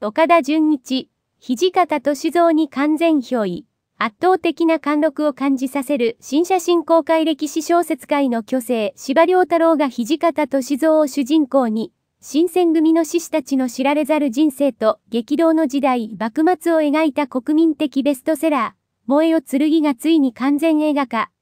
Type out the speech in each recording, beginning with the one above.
岡田純一、土方歳三に完全憑依。圧倒的な貫禄を感じさせる新写真公開歴史小説界の巨星、柴良太郎が土方歳三を主人公に、新選組の志士たちの知られざる人生と激動の時代、幕末を描いた国民的ベストセラー、萌えよ剣がついに完全映画化。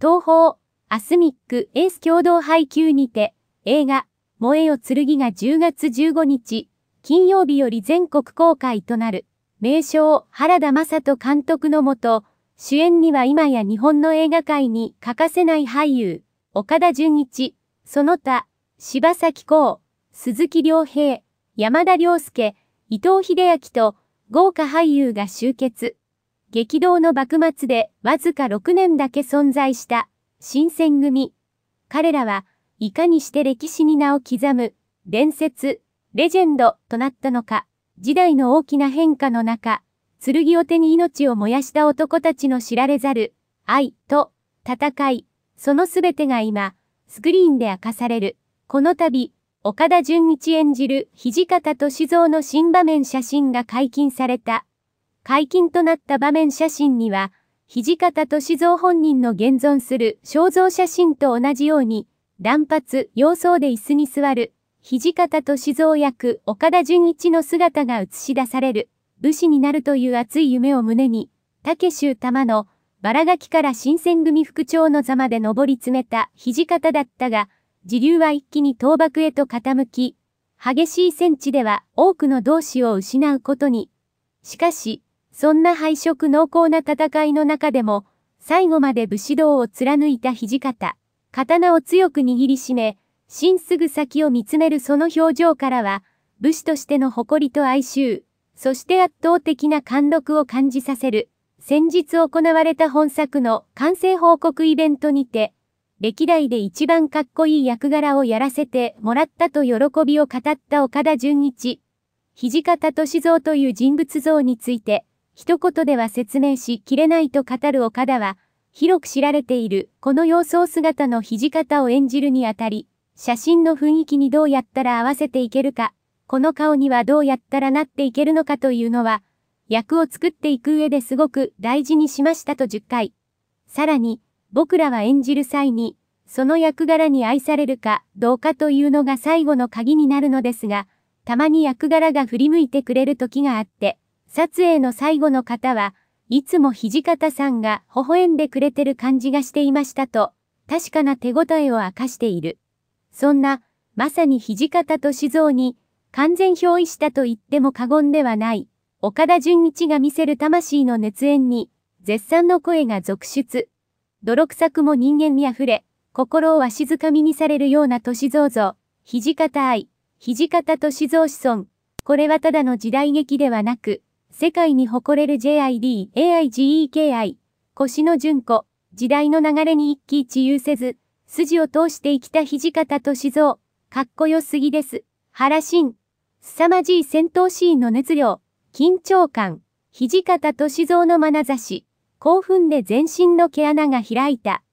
東宝、アスミック、エース共同配給にて、映画、萌えよ剣が10月15日、金曜日より全国公開となる、名称原田正人監督のもと、主演には今や日本の映画界に欠かせない俳優、岡田純一、その他、柴咲コウ、鈴木良平、山田涼介、伊藤秀明と豪華俳優が集結。激動の幕末でわずか6年だけ存在した新選組。彼らはいかにして歴史に名を刻む伝説、レジェンドとなったのか、時代の大きな変化の中、剣を手に命を燃やした男たちの知られざる、愛と、戦い、そのすべてが今、スクリーンで明かされる。この度、岡田純一演じる土方歳三の新場面写真が解禁された。解禁となった場面写真には、土方歳三本人の現存する肖像写真と同じように、断髪、様相で椅子に座る、土方歳三役岡田純一の姿が映し出される、武士になるという熱い夢を胸に、竹州玉の、バラガキから新選組副長の座まで上り詰めた土方だったが、時流は一気に倒幕へと傾き、激しい戦地では多くの同志を失うことに。しかし、そんな敗色濃厚な戦いの中でも、最後まで武士道を貫いた土方。刀を強く握りしめ、真すぐ先を見つめるその表情からは、武士としての誇りと哀愁、そして圧倒的な貫禄を感じさせる、先日行われた本作の完成報告イベントにて、歴代で一番かっこいい役柄をやらせてもらったと喜びを語った岡田純一。土方歳三という人物像について、一言では説明しきれないと語る岡田は、広く知られているこの様相姿の土方を演じるにあたり、写真の雰囲気にどうやったら合わせていけるか、この顔にはどうやったらなっていけるのかというのは、役を作っていく上ですごく大事にしましたと10回。さらに、僕らは演じる際に、その役柄に愛されるかどうかというのが最後の鍵になるのですが、たまに役柄が振り向いてくれる時があって、撮影の最後の方は、いつも土方さんが微笑んでくれてる感じがしていましたと、確かな手応えを明かしている。そんな、まさに土方歳三に、完全憑依したと言っても過言ではない、岡田純一が見せる魂の熱演に、絶賛の声が続出。泥臭くも人間に溢れ、心をわしづかみにされるような歳三像、土方愛、土方歳三子孫。これはただの時代劇ではなく、世界に誇れる JID、AIGEKI、腰の純子、時代の流れに一喜一憂せず、筋を通して生きた土方歳三、かっこよすぎです。原信。凄まじい戦闘シーンの熱量、緊張感、土方歳三の眼差し、興奮で全身の毛穴が開いた。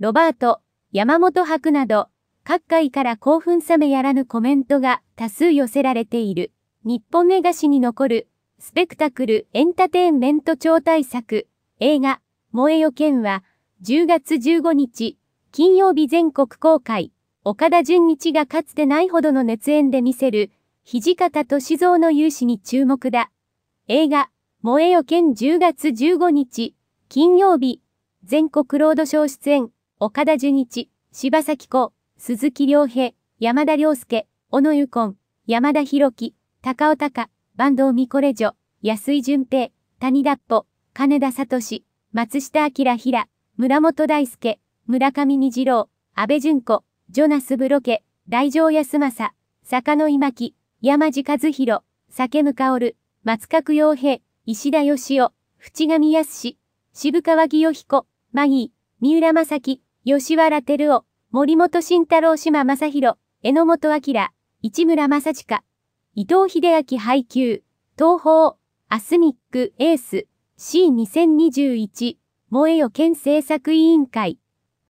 ロバート、山本博など、各界から興奮冷めやらぬコメントが多数寄せられている。日本映画史に残る、スペクタクルエンターテインメント超大作、映画、燃えよ剣は、10月15日、金曜日全国公開、岡田純一がかつてないほどの熱演で見せる、土方歳三の勇姿に注目だ。映画、燃えよ剣10月15日、金曜日、全国ロードショー出演、岡田純一、柴咲子、鈴木良平、山田良介、小野ゆこん、山田博樹、高尾隆、坂東美コレジョ、安井淳平、谷田っぽ、金田聡、松下明平、村本大介、村上虹郎、安倍淳子、ジョナス・ブロケ、大城康政、坂野今木、山地和弘、酒向薫、松角洋平、石田義雄、淵上康渋川清彦、マギー、三浦正樹、吉原照夫、森本慎太郎島正宏、榎本明、市村正親、伊藤秀明配給、東宝、アスミックエース、C2021、萌えよ県政策委員会。